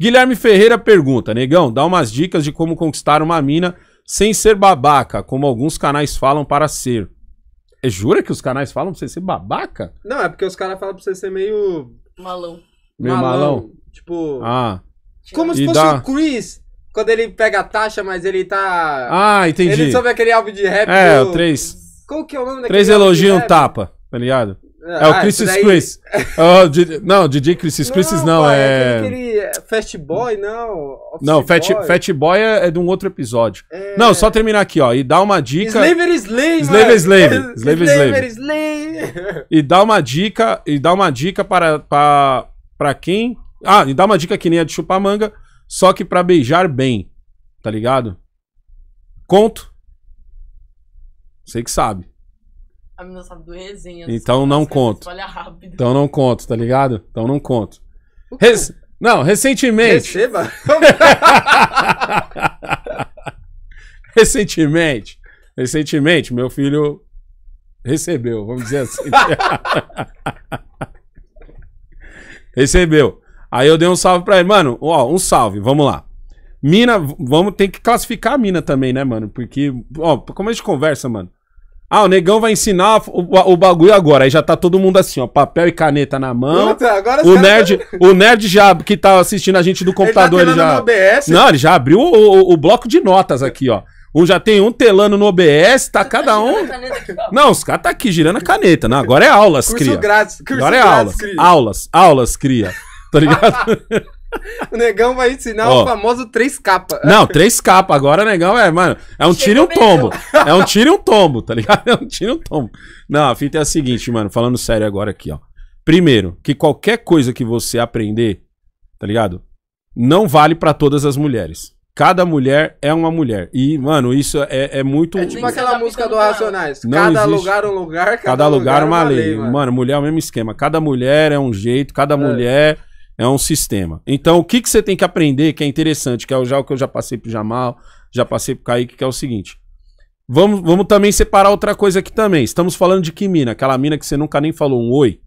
Guilherme Ferreira pergunta: Negão, dá umas dicas de como conquistar uma mina sem ser babaca, como alguns canais falam para ser. É, jura que os canais falam pra você ser babaca? Não, é porque os caras falam pra você ser meio. Malão. Meio malão. malão. Tipo. Ah. Como se fosse dá... o Chris. Quando ele pega a taxa, mas ele tá. Ah, entendi. Ele soube aquele álbum de rap. É, do... o 3. Qual que é o nome daquele? Três elogiam um tapa, tá ligado? É ah, o Chris daí... Chris. Oh, não, DJ Chris Chris não, não pai, é. é-, é Fatboy, Boy, não. Office não, Fatboy Fat Boy é, é, de um outro episódio. É... Não, só terminar aqui, ó. E dá uma dica. Slaver Slave. Slaver Slave. Slaver Slave. E dá uma dica. E dá uma dica para, para, para quem. Ah, e dá uma dica que nem a de chupar manga, só que para beijar bem. Tá ligado? Conto. Você que sabe. A menina sabe do resenha. Então não conto. Então não conto, tá ligado? Então não conto. Não, recentemente. Receba. recentemente. Recentemente, meu filho recebeu, vamos dizer assim. recebeu. Aí eu dei um salve pra ele. Mano, ó, um salve, vamos lá. Mina, vamos ter que classificar a mina também, né, mano? Porque, ó, como a gente conversa, mano, ah, o negão vai ensinar o, o, bagulho agora. Aí já tá todo mundo assim, ó, papel e caneta na mão. Puta, agora o nerd, tá... o nerd já que tá assistindo a gente do tá computador ele, tá ele já. OBS. Não, ele já abriu o, o, o bloco de notas aqui, ó. Um já tem um telando no OBS, tá Você tá cada tá um. Aqui, não, os caras tá aqui girando a caneta. Não, agora é aulas, Curso cria. Grátis. Curso agora é grátis, aulas. Cria. Aulas, aulas, cria. Tá ligado? O negão vai ensinar oh. o famoso três capas. Não, três capas. Agora, negão, é, mano, é um tiro e um tombo. É um tiro e um tombo, tá ligado? É um tiro e um tombo. Não, a fita é a seguinte, mano, falando sério agora aqui, ó. Primeiro, que qualquer coisa que você aprender, tá ligado? Não vale para todas as mulheres. Cada mulher é uma mulher. E, mano, isso é, é muito. É tipo aquela música do Racionais. Não cada existe... lugar um lugar, cada, cada lugar, lugar, é uma lei. lei mano. mano. mulher é o mesmo esquema. Cada mulher é um jeito, cada é. mulher é um sistema. Então, o que, que você tem que aprender, que é interessante, que é já o que eu já passei pro Jamal, já passei pro Kaique, que é o seguinte. Vamos, vamos também separar outra coisa aqui também. Estamos falando de que mina? Aquela mina que você nunca nem falou um oi.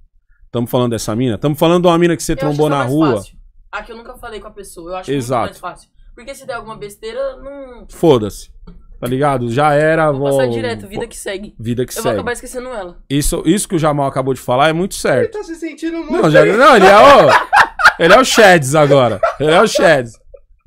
Estamos falando dessa mina? Estamos falando de uma mina que você eu trombou na é rua. Fácil. Ah, que eu nunca falei com a pessoa. Eu acho é Exato. muito mais fácil. Porque se der alguma besteira, não. Foda-se. Tá ligado? Já era. Vou, vou... passar direto, vida que segue. Vida que eu segue. Eu vou acabar esquecendo ela. Isso, isso que o Jamal acabou de falar é muito certo. Ele tá se sentindo muito. Não, já, não ele é. Ó, ele é o Sheds agora. Ele é o Sheds.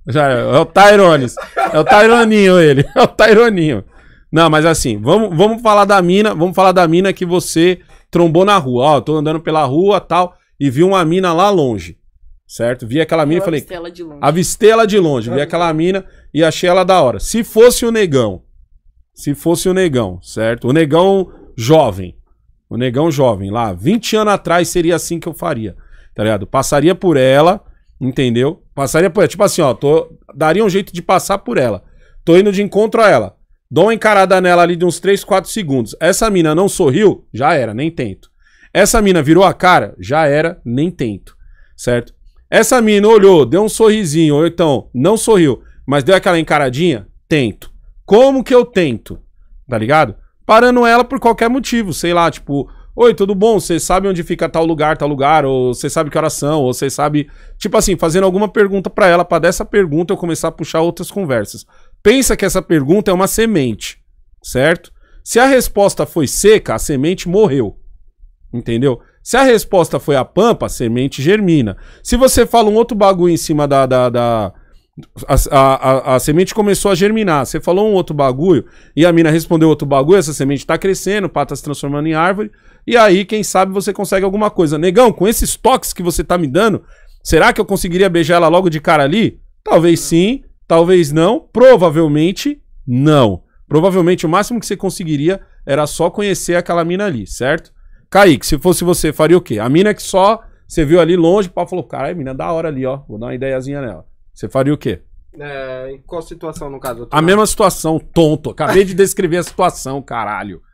Já, é, é o Tyrones. É o Tyroninho ele. É o Tyroninho. Não, mas assim, vamos, vamos falar da mina. Vamos falar da mina que você trombou na rua. Ó, tô andando pela rua tal. E vi uma mina lá longe. Certo? Vi aquela mina e falei. Avistei ela de longe. Avistei ela de longe. Vi aquela mina e achei ela da hora. Se fosse o negão. Se fosse o negão, certo? O negão jovem. O negão jovem lá. 20 anos atrás seria assim que eu faria tá ligado? Passaria por ela, entendeu? Passaria por ela. Tipo assim, ó, tô, daria um jeito de passar por ela. Tô indo de encontro a ela. Dou uma encarada nela ali de uns 3, 4 segundos. Essa mina não sorriu? Já era, nem tento. Essa mina virou a cara? Já era, nem tento. Certo? Essa mina olhou, deu um sorrisinho, ou então não sorriu, mas deu aquela encaradinha? Tento. Como que eu tento? Tá ligado? Parando ela por qualquer motivo, sei lá, tipo, Oi, tudo bom? Você sabe onde fica tal lugar, tal lugar? Ou você sabe que oração? Ou você sabe. Tipo assim, fazendo alguma pergunta para ela, para dessa pergunta eu começar a puxar outras conversas. Pensa que essa pergunta é uma semente, certo? Se a resposta foi seca, a semente morreu. Entendeu? Se a resposta foi a pampa, a semente germina. Se você fala um outro bagulho em cima da, da, da a, a, a, a, semente começou a germinar. Você falou um outro bagulho e a mina respondeu outro bagulho. Essa semente está crescendo, o tá se transformando em árvore. E aí, quem sabe, você consegue alguma coisa. Negão, com esses toques que você tá me dando, será que eu conseguiria beijar ela logo de cara ali? Talvez sim, talvez não. Provavelmente não. Provavelmente o máximo que você conseguiria era só conhecer aquela mina ali, certo? Kaique, se fosse você, faria o quê? A mina que só você viu ali longe, pá, falou: caralho, mina da hora ali, ó. Vou dar uma ideiazinha nela. Você faria o quê? É, em qual situação, no caso? A mesma situação, tonto. Acabei de descrever a situação, caralho.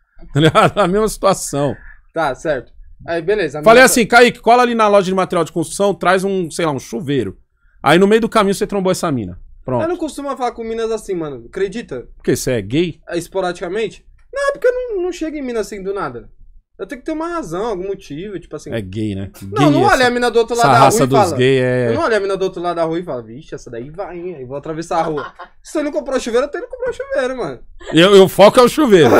Tá a mesma situação. Tá, certo. Aí, beleza. Falei assim, Kaique, cola ali na loja de material de construção, traz um, sei lá, um chuveiro. Aí no meio do caminho você trombou essa mina. Pronto. Eu não costumo falar com minas assim, mano. Acredita? Porque você é gay? Esporadicamente? Não, porque eu não, não chego em minas assim do nada. Eu tenho que ter uma razão, algum motivo, tipo assim. É gay, né? Gay não, não essa, olha a mina do outro lado da rua raça e fala. Dos gay é... Eu não olha a mina do outro lado da rua e fala, vixe, essa daí vai, hein? Aí vou atravessar a rua. Se você não comprou chuveiro, eu tenho que comprar o chuveiro, mano. Eu, eu foco é o chuveiro.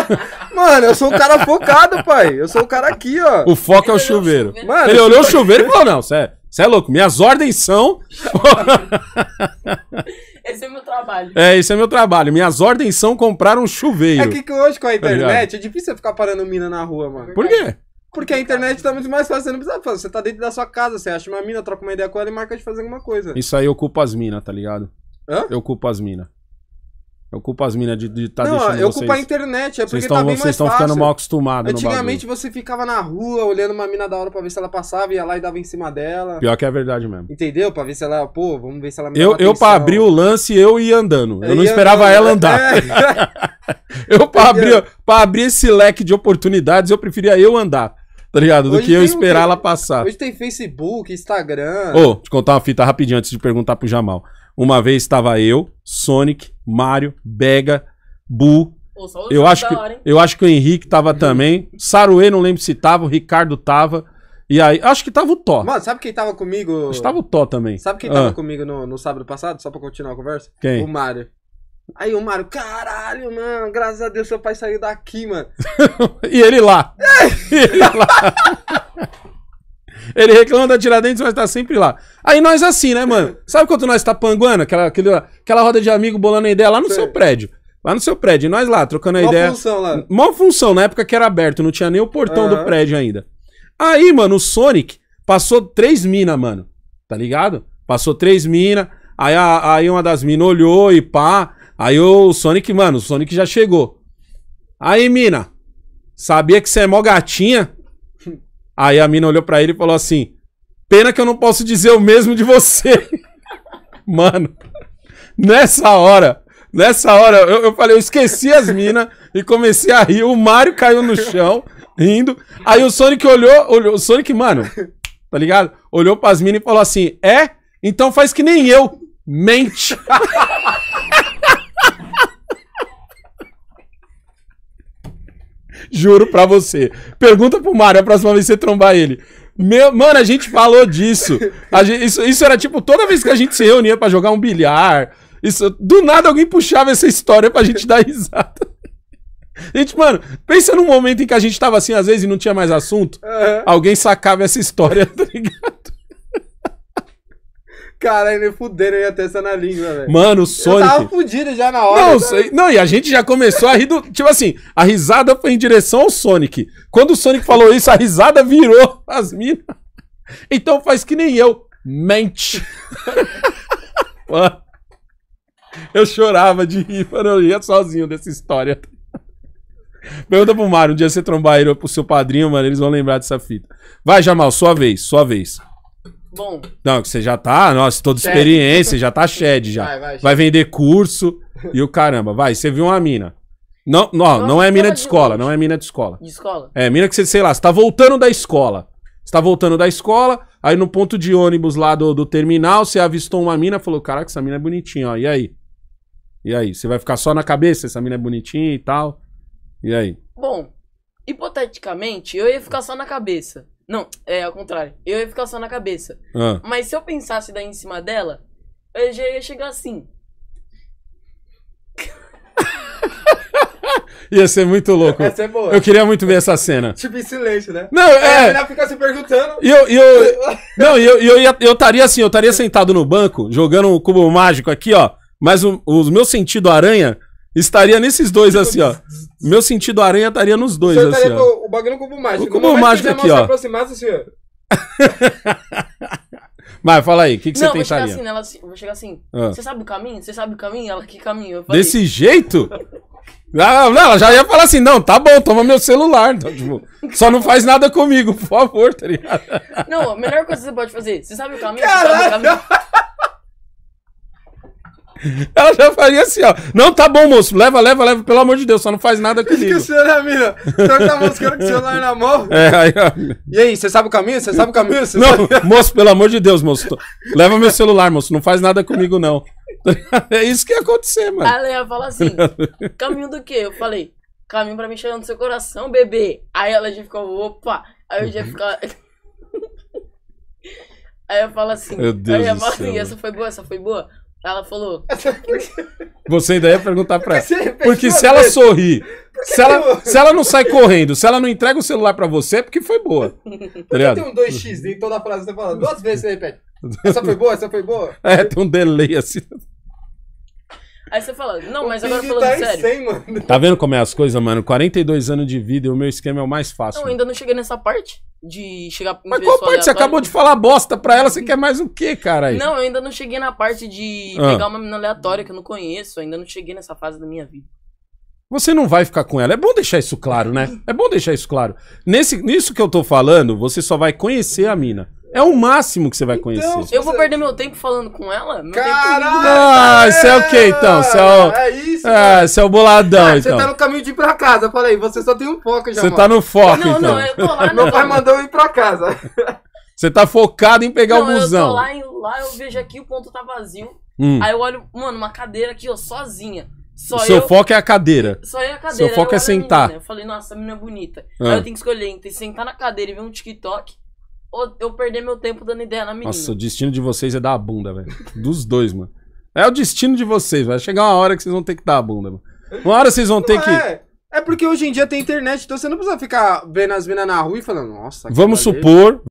mano, eu sou um cara focado, pai. Eu sou o cara aqui, ó. O foco é o chuveiro. chuveiro. Mano, ele olhou o chuveiro e falou, não, sério. Você é louco? Minhas ordens são. Esse é meu trabalho. É, esse é meu trabalho. Minhas ordens são comprar um chuveiro. É que, hoje com a tá internet é difícil ficar parando mina na rua, mano. Por quê? Porque a internet tá muito mais fácil, você não precisa fazer. Você tá dentro da sua casa, você acha uma mina, troca uma ideia com ela e marca de fazer alguma coisa. Isso aí ocupa as minas, tá ligado? Hã? Eu culpo as minas. Eu culpo as minas de estar de tá Não, eu vocês... culpo a internet, é porque vocês tão, tá bem Vocês estão ficando mal acostumados Antigamente você ficava na rua olhando uma mina da hora pra ver se ela passava, ia lá e dava em cima dela. Pior que é verdade mesmo. Entendeu? Pra ver se ela, pô, vamos ver se ela me Eu, eu pra abrir o lance, eu ia andando. Eu, eu não esperava andando. ela andar. É. eu pra abrir, pra abrir esse leque de oportunidades, eu preferia eu andar tá ligado? Do hoje que eu esperar um... ela passar. Hoje tem Facebook, Instagram. Ô, oh, te contar uma fita rapidinho antes de perguntar pro Jamal. Uma vez estava eu, Sonic, Mario, Bega, Bu. eu acho, que, eu acho que o Henrique tava uhum. também. Saruê, não lembro se tava, o Ricardo tava. E aí, acho que tava o Tó. Mano, sabe quem tava comigo? Acho que o Tó também. Sabe quem ah. tava comigo no, no sábado passado, só pra continuar a conversa? Quem? O Mário. Aí o Mário, caralho, mano, graças a Deus seu pai saiu daqui, mano. e ele lá. É. e ele lá. Ele reclama da Tiradentes, mas tá sempre lá. Aí nós assim, né, mano? Sabe quanto nós tá panguando? Aquela, aquela, aquela roda de amigo bolando ideia lá no seu prédio. Lá no seu prédio. E nós lá, trocando a Mó ideia. função lá. Mó função, na época que era aberto, não tinha nem o portão do prédio ainda. Aí, mano, o Sonic passou três mina, mano. Tá ligado? Passou três mina. Aí, a- aí uma das minas olhou e pá. Aí o Sonic, mano, o Sonic já chegou. Aí, mina, sabia que você é mó gatinha? Aí a mina olhou para ele e falou assim: Pena que eu não posso dizer o mesmo de você. Mano, nessa hora, nessa hora, eu, eu falei, eu esqueci as minas e comecei a rir. O Mario caiu no chão, rindo. Aí o Sonic olhou, olhou o Sonic, mano, tá ligado? Olhou pras minas e falou assim: É? Então faz que nem eu. Mente. Juro pra você. Pergunta pro Mário a próxima vez que você trombar ele. Meu, mano, a gente falou disso. Gente, isso, isso era tipo toda vez que a gente se reunia para jogar um bilhar. Isso, do nada alguém puxava essa história pra gente dar risada. Gente, mano, pensa num momento em que a gente tava assim, às vezes, e não tinha mais assunto. Uhum. Alguém sacava essa história, tá ligado? Caralho, me fuderam, eu ia ter essa na língua, velho. Mano, o Sonic. Eu tava fudido já na hora. Não, tava... Tá não, e a gente já começou a rir do. Tipo assim, a risada foi em direção ao Sonic. Quando o Sonic falou isso, a risada virou as minas. Então faz que nem eu. Mente. eu chorava de rir, mano. Eu ia sozinho dessa história. Pergunta pro Mário, um dia você trombar ele pro seu padrinho, mano, eles vão lembrar dessa fita. Vai, Jamal, sua vez, sua vez bom. Não, que você já tá, nossa, toda experiência, já tá shed já. Vai, vai, vai vender curso e o caramba. Vai, você viu uma mina. Não, não, nossa, não é mina de escola, longe. não é mina de escola. De escola? É, mina que você, sei lá, você tá voltando da escola. Você tá voltando da escola, aí no ponto de ônibus lá do, do terminal, você avistou uma mina, falou, caraca, essa mina é bonitinha, ó, e aí? E aí, você vai ficar só na cabeça, essa mina é bonitinha e tal? E aí? Bom, hipoteticamente, eu ia ficar só na cabeça. Não, é ao contrário. Eu ia ficar só na cabeça. Ah. Mas se eu pensasse daí em cima dela, eu já ia chegar assim. Ia ser muito louco. Essa é boa. Eu queria muito ver essa cena. Tipo em silêncio, né? Não, é. é... ela fica se perguntando. E eu, eu, não, eu, eu, eu estaria assim, eu estaria sentado no banco, jogando um cubo mágico aqui, ó. Mas o, o meu sentido aranha Estaria nesses dois, tipo assim, ó. Meu sentido aranha estaria nos dois, Você assim. Ó. Com, o bagulho no cubo mágico. O cubo no mágico aqui, ó. Mas fala aí, o que, que não, você tentaria? Não, assim, né? ela, assim, vou chegar assim, ah. você sabe o caminho? Você sabe o caminho? Ela, que caminho? Falei, Desse jeito? Ah, não, ela já ia falar assim, não, tá bom, toma meu celular. Então, tipo, só não faz nada comigo, por favor, tá ligado? Não, a melhor coisa que você pode fazer, você sabe o caminho? Caralho. Você sabe o caminho? Ela já faria assim, ó. Não, tá bom, moço. Leva, leva, leva. Pelo amor de Deus, só não faz nada comigo. Esqueceu, né, mina? Só que tá buscando com o celular na mão. É, aí, ó. E aí, você sabe o caminho? Você sabe o caminho? Cê não, sabe... moço, pelo amor de Deus, moço. Leva meu celular, moço. Não faz nada comigo, não. É isso que ia acontecer, mano. aí ela fala assim, caminho do quê? Eu falei, caminho pra mim chegar no seu coração, bebê. Aí ela já ficou, opa. Aí eu já ficou Aí eu falo assim, Meu Deus aí eu falo assim, essa foi boa, essa foi boa. Ela falou. Você ainda ia perguntar pra ela. Porque se ela sorrir, se ela, se ela não sai correndo, se ela não entrega o celular pra você, é porque foi boa. Tá tem um 2x em toda a frase você fala. Duas vezes você repete. Essa foi boa, essa foi boa. É, tem um delay assim. Aí você fala, não, mas agora tá falando tá sério. 100, mano. Tá vendo como é as coisas, mano? 42 anos de vida e o meu esquema é o mais fácil. Não, ainda não cheguei nessa parte de chegar Mas qual parte? Você acabou de falar bosta pra ela, você quer mais o quê, cara? Não, eu ainda não cheguei na parte de ah. pegar uma menina aleatória que eu não conheço, ainda não cheguei nessa fase da minha vida. Você não vai ficar com ela. É bom deixar isso claro, né? É bom deixar isso claro. Nesse, nisso que eu tô falando, você só vai conhecer a mina. É o máximo que você vai então, conhecer. Então, eu vou perder meu tempo falando com ela? Meu Caralho! Ah, isso é o que então? Isso é, o... é isso. É, ah, isso é o boladão, ah, então. Você tá no caminho de ir pra casa, falei. Você só tem um foco já. Você tá no foco, não, então. Não, eu tô lá. Meu pai mandou eu ir pra casa. Você tá focado em pegar não, o busão. Eu tô lá, eu, lá eu vejo aqui o ponto tá vazio. Hum. Aí eu olho, mano, uma cadeira aqui, ó, sozinha. Só seu eu, foco é a cadeira. Só é a cadeira. Seu foco é sentar. Menina, eu falei, nossa, a menina é bonita. Ah. Aí eu tenho que escolher entre sentar na cadeira e ver um TikTok eu perder meu tempo dando ideia na menina. Nossa, o destino de vocês é dar a bunda, velho. Dos dois, mano. É o destino de vocês, vai chegar uma hora que vocês vão ter que dar a bunda, mano. Uma hora vocês vão não ter é. que. É porque hoje em dia tem internet, então você não precisa ficar vendo as minas na rua e falando, nossa. Vamos valeu. supor,